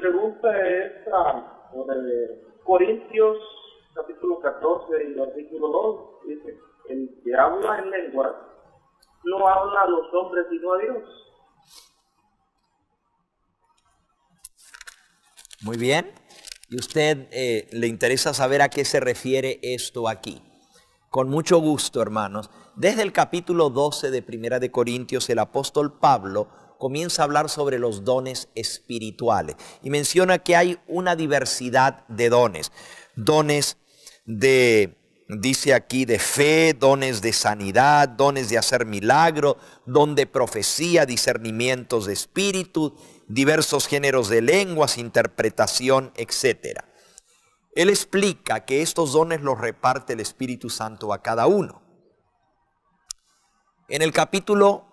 pregunta es de Corintios capítulo 14 y versículo 2. Dice, el que habla en lengua no habla a los hombres sino a Dios. Muy bien. ¿Y usted eh, le interesa saber a qué se refiere esto aquí? Con mucho gusto, hermanos. Desde el capítulo 12 de Primera de Corintios, el apóstol Pablo comienza a hablar sobre los dones espirituales y menciona que hay una diversidad de dones. Dones de, dice aquí, de fe, dones de sanidad, dones de hacer milagro, don de profecía, discernimientos de espíritu, diversos géneros de lenguas, interpretación, etc. Él explica que estos dones los reparte el Espíritu Santo a cada uno. En el capítulo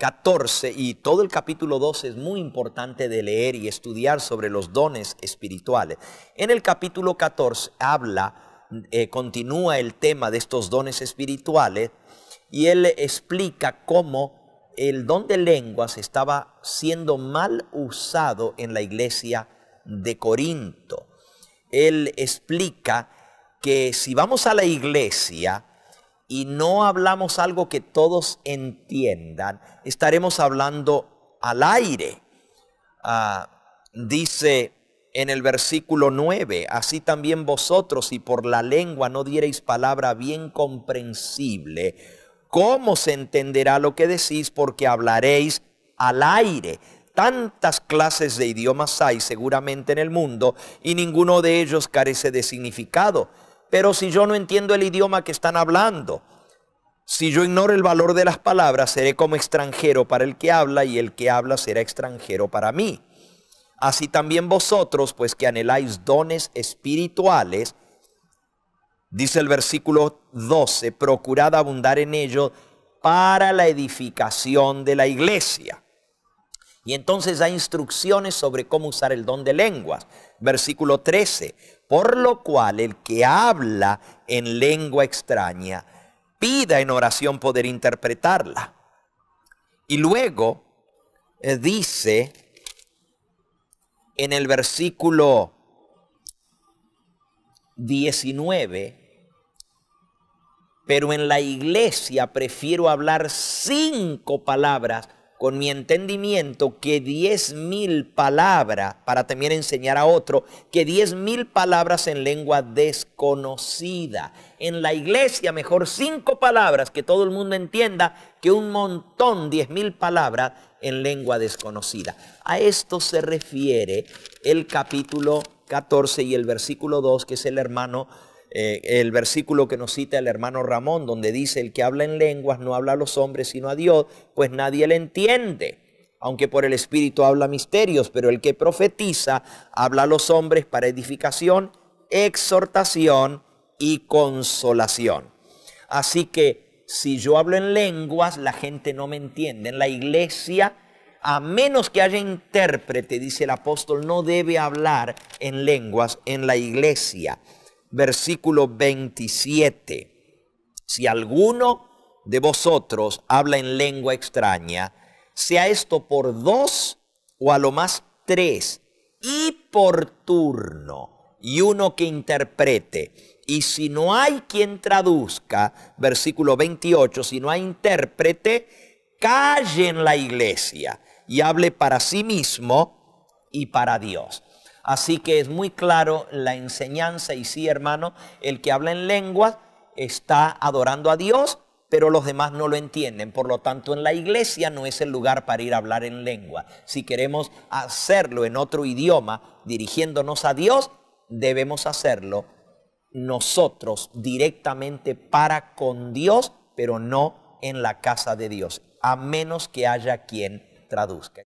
14 y todo el capítulo 12 es muy importante de leer y estudiar sobre los dones espirituales. En el capítulo 14 habla, eh, continúa el tema de estos dones espirituales y él explica cómo el don de lenguas estaba siendo mal usado en la iglesia de Corinto. Él explica que si vamos a la iglesia, y no hablamos algo que todos entiendan, estaremos hablando al aire. Ah, dice en el versículo 9, así también vosotros si por la lengua no diereis palabra bien comprensible, ¿cómo se entenderá lo que decís? Porque hablaréis al aire. Tantas clases de idiomas hay seguramente en el mundo y ninguno de ellos carece de significado. Pero si yo no entiendo el idioma que están hablando, si yo ignoro el valor de las palabras, seré como extranjero para el que habla y el que habla será extranjero para mí. Así también vosotros, pues que anheláis dones espirituales, dice el versículo 12, procurad abundar en ello para la edificación de la iglesia. Y entonces da instrucciones sobre cómo usar el don de lenguas. Versículo 13. Por lo cual el que habla en lengua extraña, pida en oración poder interpretarla. Y luego eh, dice en el versículo 19, pero en la iglesia prefiero hablar cinco palabras con mi entendimiento que diez mil palabras, para también enseñar a otro, que diez mil palabras en lengua desconocida. En la iglesia mejor cinco palabras que todo el mundo entienda que un montón, diez mil palabras en lengua desconocida. A esto se refiere el capítulo 14 y el versículo 2, que es el hermano eh, el versículo que nos cita el hermano Ramón, donde dice, el que habla en lenguas no habla a los hombres sino a Dios, pues nadie le entiende, aunque por el Espíritu habla misterios, pero el que profetiza habla a los hombres para edificación, exhortación y consolación. Así que si yo hablo en lenguas, la gente no me entiende. En la iglesia a menos que haya intérprete, dice el apóstol, no debe hablar en lenguas en la iglesia versículo 27. Si alguno de vosotros habla en lengua extraña, sea esto por dos o a lo más tres, y por turno, y uno que interprete. Y si no hay quien traduzca, versículo 28, si no hay intérprete, calle en la iglesia y hable para sí mismo y para Dios. Así que es muy claro la enseñanza y sí, hermano, el que habla en lengua está adorando a Dios, pero los demás no lo entienden. Por lo tanto, en la iglesia no es el lugar para ir a hablar en lengua. Si queremos hacerlo en otro idioma, dirigiéndonos a Dios, debemos hacerlo nosotros directamente para con Dios, pero no en la casa de Dios, a menos que haya quien traduzca.